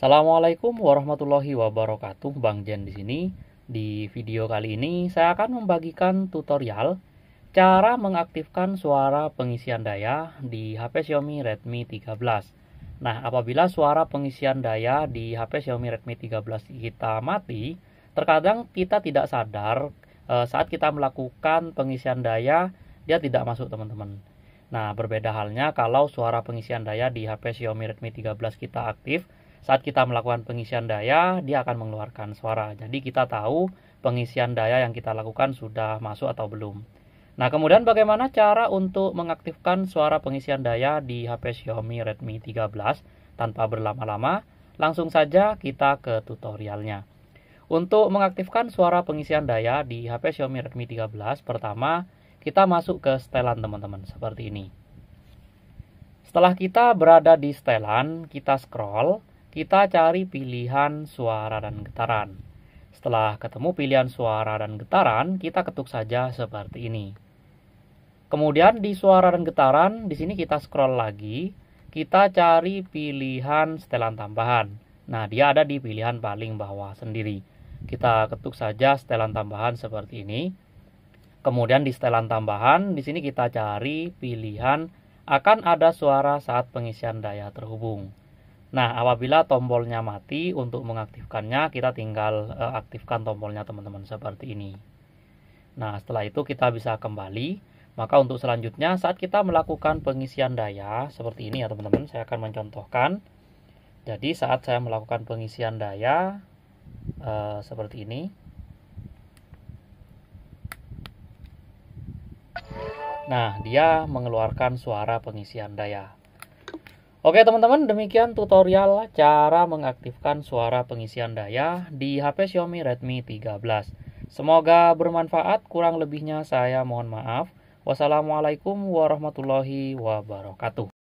Assalamualaikum warahmatullahi wabarakatuh, Bang Jen di sini. Di video kali ini saya akan membagikan tutorial cara mengaktifkan suara pengisian daya di HP Xiaomi Redmi 13. Nah, apabila suara pengisian daya di HP Xiaomi Redmi 13 kita mati, terkadang kita tidak sadar eh, saat kita melakukan pengisian daya dia tidak masuk teman-teman. Nah, berbeda halnya kalau suara pengisian daya di HP Xiaomi Redmi 13 kita aktif, saat kita melakukan pengisian daya, dia akan mengeluarkan suara. Jadi kita tahu pengisian daya yang kita lakukan sudah masuk atau belum. Nah, kemudian bagaimana cara untuk mengaktifkan suara pengisian daya di HP Xiaomi Redmi 13 tanpa berlama-lama? Langsung saja kita ke tutorialnya. Untuk mengaktifkan suara pengisian daya di HP Xiaomi Redmi 13, pertama kita masuk ke setelan teman-teman, seperti ini. Setelah kita berada di setelan, kita scroll, kita cari pilihan suara dan getaran. Setelah ketemu pilihan suara dan getaran, kita ketuk saja seperti ini. Kemudian di suara dan getaran, di sini kita scroll lagi, kita cari pilihan setelan tambahan. Nah, dia ada di pilihan paling bawah sendiri. Kita ketuk saja setelan tambahan seperti ini. Kemudian di setelan tambahan, di sini kita cari pilihan akan ada suara saat pengisian daya terhubung. Nah, apabila tombolnya mati, untuk mengaktifkannya kita tinggal uh, aktifkan tombolnya teman-teman seperti ini. Nah, setelah itu kita bisa kembali. Maka untuk selanjutnya saat kita melakukan pengisian daya seperti ini ya teman-teman, saya akan mencontohkan. Jadi saat saya melakukan pengisian daya uh, seperti ini. Nah, dia mengeluarkan suara pengisian daya. Oke teman-teman, demikian tutorial cara mengaktifkan suara pengisian daya di HP Xiaomi Redmi 13. Semoga bermanfaat, kurang lebihnya saya mohon maaf. Wassalamualaikum warahmatullahi wabarakatuh.